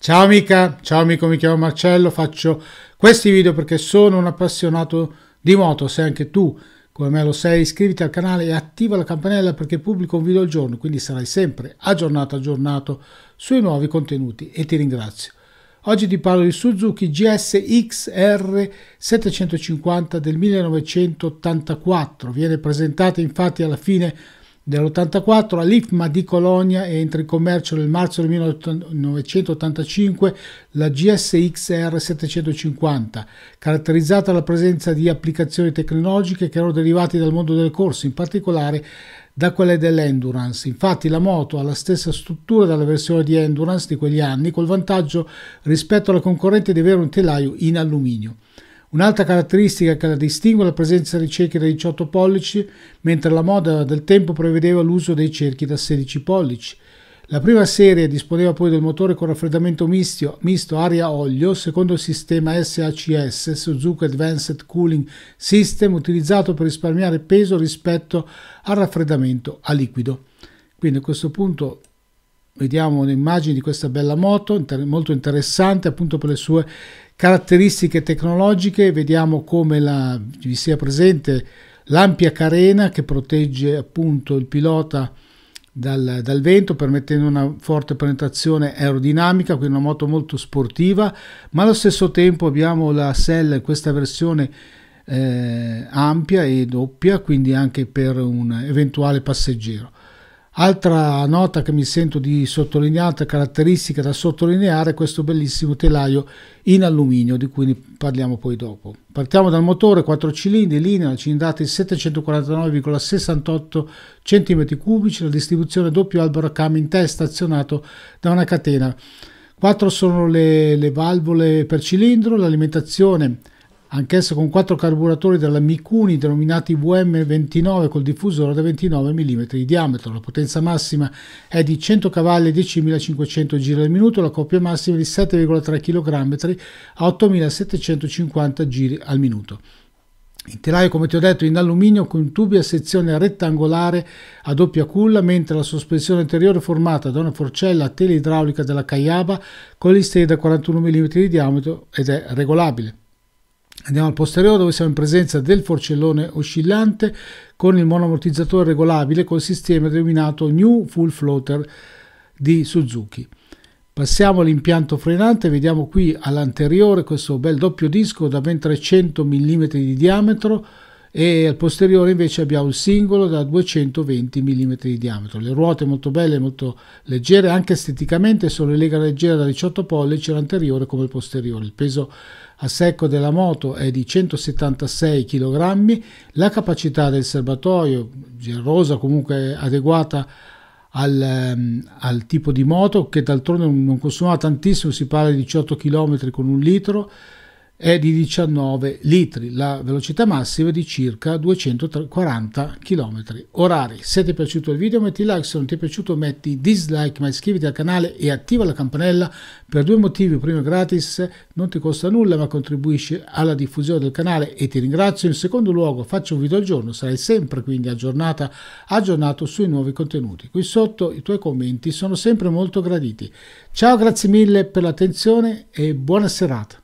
Ciao amica, ciao amico, mi chiamo Marcello, faccio questi video perché sono un appassionato di moto, se anche tu come me lo sei iscriviti al canale e attiva la campanella perché pubblico un video al giorno, quindi sarai sempre aggiornato, aggiornato sui nuovi contenuti e ti ringrazio. Oggi ti parlo di Suzuki GSXR 750 del 1984, viene presentata infatti alla fine dell'84 la LIFMA di Colonia entra in commercio nel marzo del 1985 la GSX-R 750, caratterizzata dalla presenza di applicazioni tecnologiche che erano derivate dal mondo delle corse, in particolare da quelle dell'Endurance. Infatti la moto ha la stessa struttura della versione di Endurance di quegli anni, col vantaggio rispetto alla concorrente di avere un telaio in alluminio. Un'altra caratteristica che la distingue è la presenza di cerchi da 18 pollici, mentre la moda del tempo prevedeva l'uso dei cerchi da 16 pollici. La prima serie disponeva poi del motore con raffreddamento mistio, misto aria-olio secondo il sistema SACS Suzuki Advanced Cooling System utilizzato per risparmiare peso rispetto al raffreddamento a liquido. Quindi a questo punto vediamo un'immagine di questa bella moto inter molto interessante appunto per le sue caratteristiche tecnologiche vediamo come la, vi sia presente l'ampia carena che protegge appunto il pilota dal, dal, vento permettendo una forte penetrazione aerodinamica quindi una moto molto sportiva ma allo stesso tempo abbiamo la sella in questa versione eh, ampia e doppia quindi anche per un eventuale passeggero Altra nota che mi sento di sottolineare, altra caratteristica da sottolineare, è questo bellissimo telaio in alluminio di cui parliamo poi dopo. Partiamo dal motore, 4 cilindri, linea, cilindrata di 749,68 cm3, la distribuzione doppio albero a cam in testa azionato da una catena. Quattro sono le, le valvole per cilindro, l'alimentazione anch'esso con quattro carburatori della Mikuni denominati VM29 col diffusore da 29 mm di diametro. La potenza massima è di 100 cavalli e 10.500 giri al minuto, la coppia massima è di 7,3 kg a 8.750 giri al minuto. Il telaio, come ti ho detto, in alluminio con tubi a sezione rettangolare a doppia culla, mentre la sospensione anteriore è formata da una forcella a tela idraulica della Caiaba con listei da 41 mm di diametro ed è regolabile. Andiamo al posteriore dove siamo in presenza del forcellone oscillante con il monoamortizzatore regolabile col sistema denominato New Full Floater di Suzuki. Passiamo all'impianto frenante, vediamo qui all'anteriore questo bel doppio disco da ben 300 mm di diametro e al posteriore invece abbiamo il singolo da 220 mm di diametro le ruote molto belle molto leggere anche esteticamente sono in lega leggera da 18 pollici l'anteriore come il posteriore il peso a secco della moto è di 176 kg la capacità del serbatoio generosa comunque adeguata al, ehm, al, tipo di moto che d'altronde non consumava tantissimo si parla di 18 km con un litro è di 19 litri, la velocità massima è di circa 240 km orari. Se ti è piaciuto il video metti like, se non ti è piaciuto metti dislike, ma iscriviti al canale e attiva la campanella per due motivi. Primo gratis, non ti costa nulla ma contribuisce alla diffusione del canale e ti ringrazio. In secondo luogo faccio un video al giorno, sarai sempre quindi aggiornata, aggiornato sui nuovi contenuti. Qui sotto i tuoi commenti sono sempre molto graditi. Ciao, grazie mille per l'attenzione e buona serata.